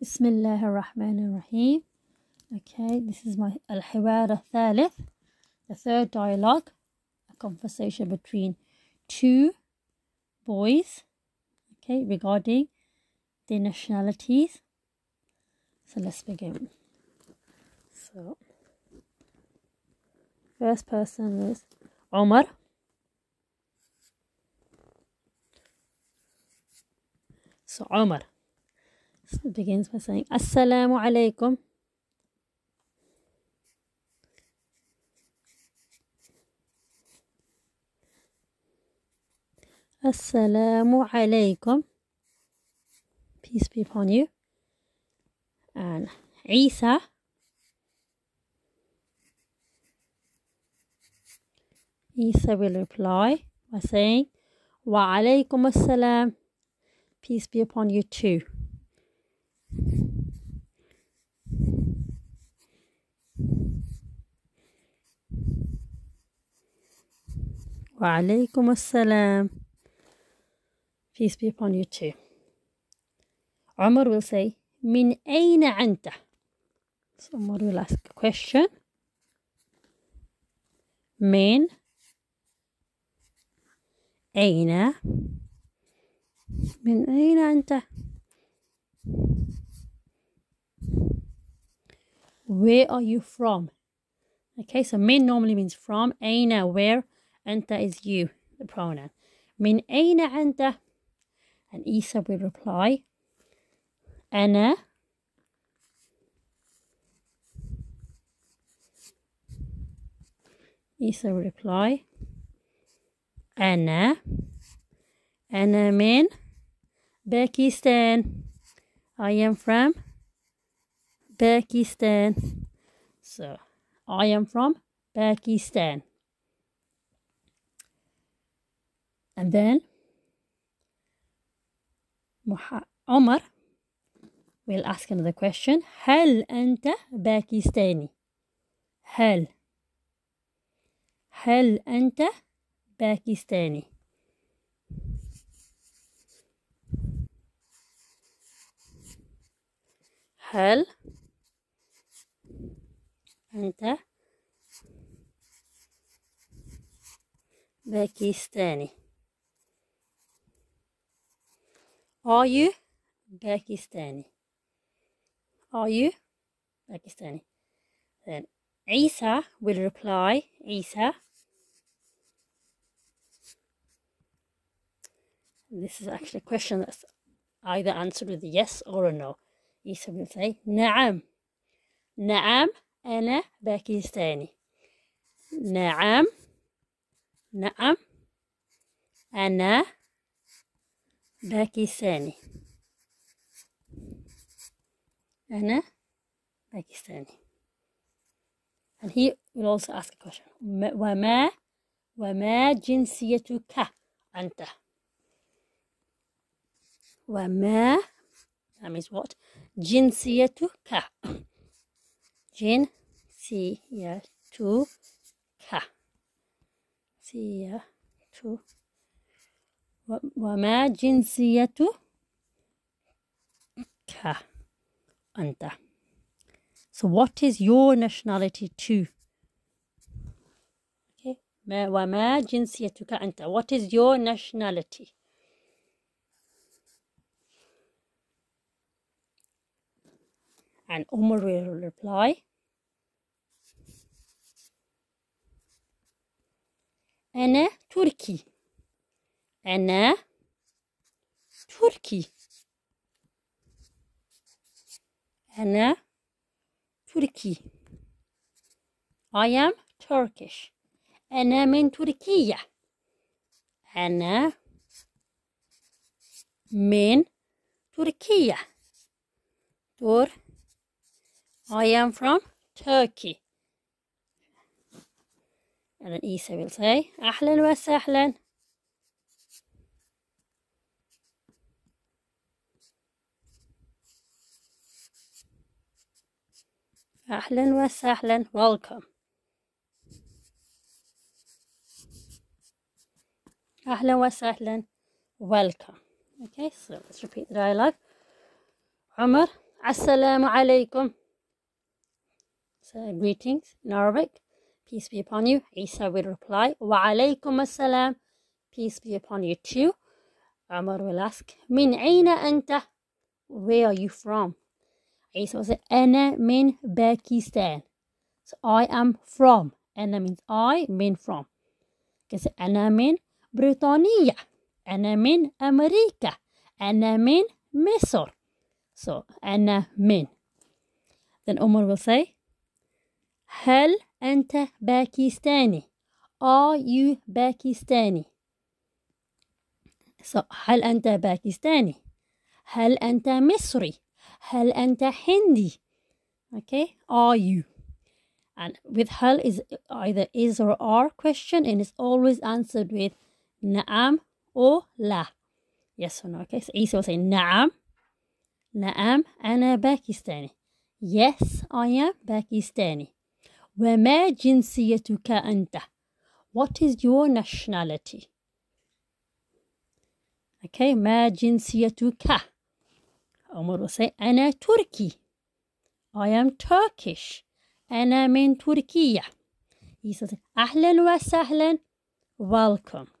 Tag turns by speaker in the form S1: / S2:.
S1: Bismillah ar-Rahman ar-Rahim. Okay, this is my al-hiwar al-thalith, the third dialogue, a conversation between two boys, okay, regarding their nationalities. So let's begin. So, first person is Omar. So Omar it begins by saying, Assalamu alaikum. Assalamu alaikum. Peace be upon you. And Isa. Isa will reply by saying, Wa alaikum assalam. Peace be upon you too. وعليكم السلام Peace be upon you too عمر will say من أين أنت so عمر will ask a question من أين من أين أنت Where are you from? Okay, so min normally means from. Aina, where? Anta is you, the pronoun. Min aina anta? And Isa will reply, Ana. Isa will reply, Ana. Ana min Pakistan. I am from Pakistan so I am from Pakistan and then عمر will ask another question هل أنت باكستاني هل هل أنت باكستاني هل أنت باكستاني Are you Pakistani? Are you Pakistani? Then Isa will reply, Isa. This is actually a question that's either answered with yes or a no. Isa will say, Naam. Naam أنا باكستاني نعم نعم أنا باكستاني أنا باكستاني and he will also ask a question وما وما جنسيتك أنت وما that means what جنسيتك Jin cl Ma Jin cl ya وما ka. Anta. So what is your nationality too? Okay. وما ka anta. What is your nationality? And Umar will reply Ene Turki. Ene Turki. Ene Turki. I am Turkish. Ene min Türkiye. Ene min Türkiye. Dur. I am from Turkey. على إيسابيل صحيح أهلا وسهلا أهلا وسهلا welcome أهلا وسهلا welcome okay so let's repeat the dialogue عمر السلام عليكم so greetings in Arabic Peace be upon you. Isa will reply, Wa alaykum assalam. Peace be upon you too. Umar will ask, Min aina anta? Where are you from? Isa will say, Ana min Pakistan. So I am from. Ana means I, mean from. Because Ana min Britannia. Ana min America. Ana min Mesor. So, Ana min. Then Umar will say, هل أنت باكستاني Are you باكستاني so, هل أنت باكستاني هل أنت مصري هل أنت هندي okay are you and with "هل" is either is or are question and it's always answered with naam or la yes or no okay so isa will say naam naam أنا باكستاني. yes i am pakistani وما جنسيتك أنت What is your nationality? Okay, ما جنسيتك Omar will say أنا تركي I am Turkish أنا من تركيا He says أهلا وسهلا Welcome